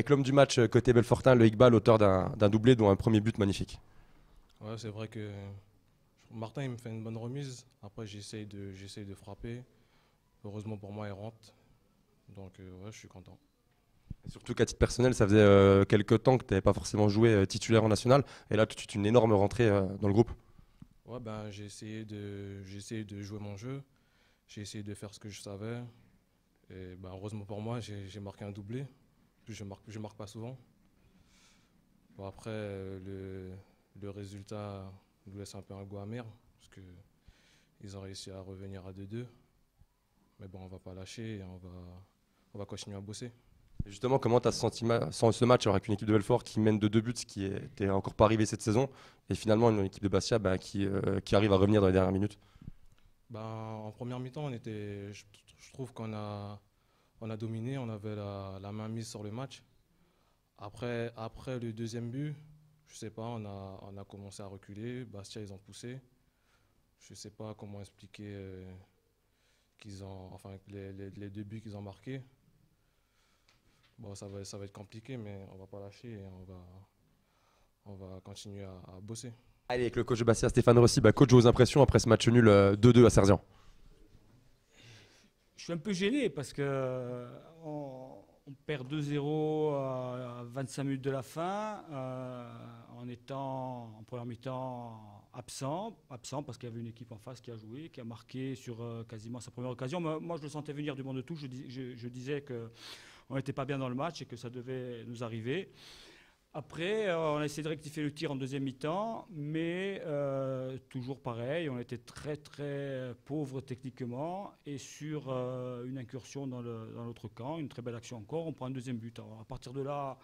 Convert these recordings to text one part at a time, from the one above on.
avec l'homme du match euh, côté Belfortin, Le Higbal, auteur d'un doublé, dont un premier but magnifique. Ouais, c'est vrai que Martin il me fait une bonne remise. Après, j'essaye de, frapper. Heureusement pour moi, il rentre. Donc, euh, je suis content. Surtout qu'à titre personnel, ça faisait euh, quelques temps que tu n'avais pas forcément joué titulaire en national. Et là, tout de suite, une énorme rentrée dans le groupe. Ouais, ben, j'ai essayé, de, essayé de jouer mon jeu. J'ai essayé de faire ce que je savais. Et ben, heureusement pour moi, j'ai marqué un doublé je marque, marque pas souvent. après, euh, le, résultat nous laisse un peu un goût amer, parce que ils ont réussi à revenir à 2-2. Mais bon, on va pas lâcher on va, continuer à bosser. justement, comment tu as senti ce match avec une équipe de Belfort qui mène de deux buts, ce qui n'était encore pas arrivé cette saison, et finalement une équipe de Bastia bah, euh, qui, arrive à revenir dans les dernières minutes ben, En première mi-temps, je trouve qu'on a, on a dominé, on avait la, main mise sur le match. Après, après le deuxième but, je sais pas, on a, on a commencé à reculer. Bastia, ils ont poussé. Je sais pas comment expliquer euh, qu'ils ont, enfin, les, les, deux buts qu'ils ont marqués. Bon, ça va, ça va être compliqué, mais on va pas lâcher et on va, on va continuer à, bosser. Allez, avec le coach de Bastia, Stéphane Rossi, bah, coach, vos impressions après ce match nul 2-2 euh, à Serzian je suis un peu gêné parce que euh, on, perd 2-0 à 25 minutes de la fin euh, en étant en première mi-temps absent, absent parce qu'il y avait une équipe en face qui a joué, qui a marqué sur euh, quasiment sa première occasion. moi, je le sentais venir du monde de tout. Je, disais qu'on n'était pas bien dans le match et que ça devait nous arriver. Après, euh, on a essayé de rectifier le tir en deuxième mi-temps, mais euh, toujours pareil, on était très très euh, pauvre techniquement et sur une incursion dans l'autre camp, une très belle action encore, on prend un deuxième but. Alors à partir de là,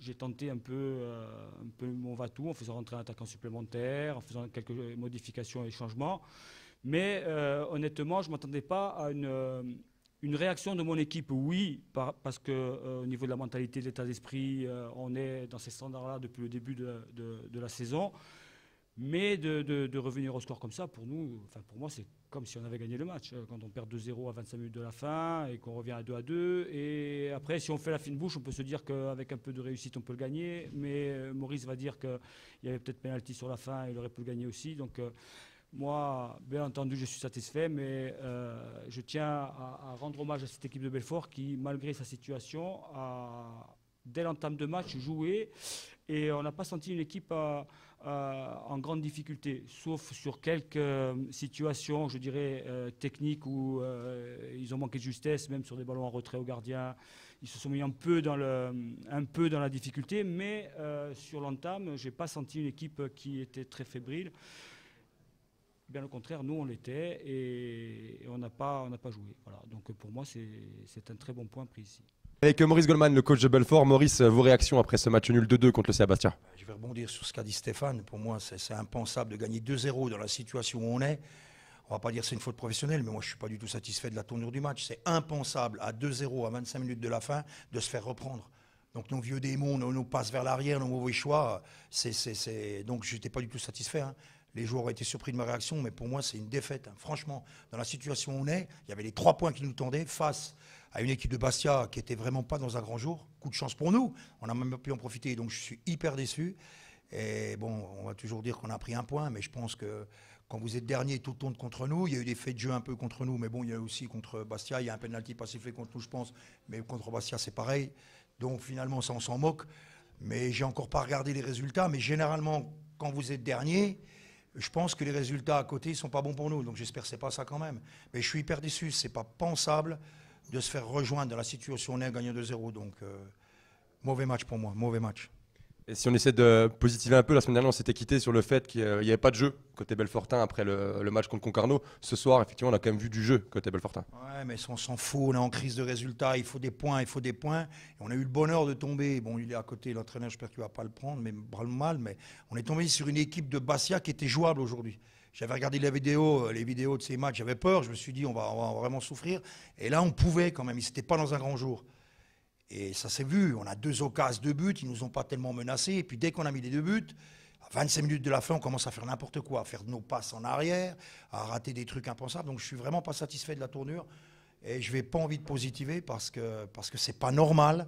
j'ai tenté un peu, un peu mon va-tout en faisant rentrer un attaquant supplémentaire, en faisant quelques modifications et changements, mais honnêtement, je ne m'attendais pas à une une réaction de mon équipe, oui, parce que euh, au niveau de la mentalité, de l'état d'esprit, euh, on est dans ces standards-là depuis le début de, la saison. Mais de, revenir au score comme ça, pour nous, enfin pour moi, c'est comme si on avait gagné le match. Euh, quand on perd 2-0 à 25 minutes de la fin et qu'on revient à 2 2, et après, si on fait la fine bouche, on peut se dire qu'avec un peu de réussite, on peut le gagner. Mais Maurice va dire qu'il y avait peut-être penalty sur la fin, et il aurait pu le gagner aussi. Donc moi, bien entendu, je suis satisfait, mais euh, je tiens à, rendre hommage à cette équipe de Belfort qui, malgré sa situation, a, dès l'entame de match, joué et on n'a pas senti une équipe euh, euh, en grande difficulté, sauf sur quelques situations, je dirais, techniques où ils ont manqué de justesse, même sur des ballons en retrait au gardien. Ils se sont mis un peu dans, le, un peu dans la difficulté, mais sur l'entame, je n'ai pas senti une équipe qui était très fébrile. Bien au contraire, nous on l'était et, on n'a pas, on pas joué. Voilà. Donc pour moi, c'est un très bon point pris ici. Avec Maurice Goldman, le coach de Belfort. Maurice, vos réactions après ce match nul 2-2 contre le Sébastien Je vais rebondir sur ce qu'a dit Stéphane. Pour moi, c'est impensable de gagner 2-0 dans la situation où on est. On va pas dire c'est une faute professionnelle, mais moi je suis pas du tout satisfait de la tournure du match. C'est impensable à 2-0 à 25 minutes de la fin de se faire reprendre. Donc nos vieux démons, nos, nos passes vers l'arrière, nos mauvais choix, c'est donc j'étais pas du tout satisfait. Hein. Les joueurs ont été surpris de ma réaction, mais pour moi, c'est une défaite. Hein. Franchement, dans la situation où on est, il y avait les trois points qui nous tendaient face à une équipe de Bastia qui était vraiment pas dans un grand jour. Coup de chance pour nous. On n'a même pas pu en profiter. Donc, je suis hyper déçu. Et bon, on va toujours dire qu'on a pris un point, mais je pense que quand vous êtes dernier, tout tourne contre nous. Il y a eu des faits de jeu un peu contre nous, mais bon, il y a eu aussi contre Bastia. Il y a un penalty pas fait contre nous, je pense. Mais contre Bastia, c'est pareil. Donc, finalement, ça, on s'en moque. Mais j'ai encore pas regardé les résultats. Mais généralement, quand vous êtes dernier, je pense que les résultats à côté ne sont pas bons pour nous. Donc j'espère que ce n'est pas ça quand même. Mais je suis hyper déçu. Ce pas pensable de se faire rejoindre dans la situation on est gagnant de zéro. Donc euh, mauvais match pour moi, mauvais match si on essaie de positiver un peu, la semaine dernière, on s'était quitté sur le fait qu'il n'y euh, avait pas de jeu côté Belfortin après le, match contre Concarneau. Ce soir, effectivement, on a quand même vu du jeu côté Belfortin. Ouais, mais on s'en fout, on est en crise de résultats, il faut des points, il faut des points. Et on a eu le bonheur de tomber. Bon, il est à côté, l'entraîneur, j'espère qu'il ne va pas le prendre, mais bras le mal. Mais on est tombé sur une équipe de Bastia qui était jouable aujourd'hui. J'avais regardé les vidéos, euh, les vidéos de ces matchs, j'avais peur, je me suis dit on va, on va vraiment souffrir. Et là, on pouvait quand même, il n'était pas dans un grand jour. Et ça s'est vu, on a deux occasions, deux buts, ils nous ont pas tellement menacés. Et puis dès qu'on a mis les deux buts, à 25 minutes de la fin, on commence à faire n'importe quoi, à faire nos passes en arrière, à rater des trucs impensables. Donc je suis vraiment pas satisfait de la tournure. Et je n'ai pas envie de positiver parce que parce que c'est pas normal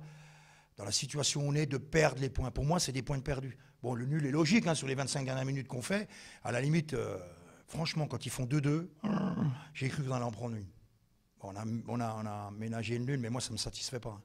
dans la situation où on est de perdre les points. Pour moi, c'est des points perdus. Bon, le nul est logique hein, sur les 25 dernières minutes qu'on fait. À la limite, euh, franchement, quand ils font 2-2, j'ai cru qu'on allait en prendre une. on, a, on, a, on a ménagé une nul, mais moi, ça ne me satisfait pas.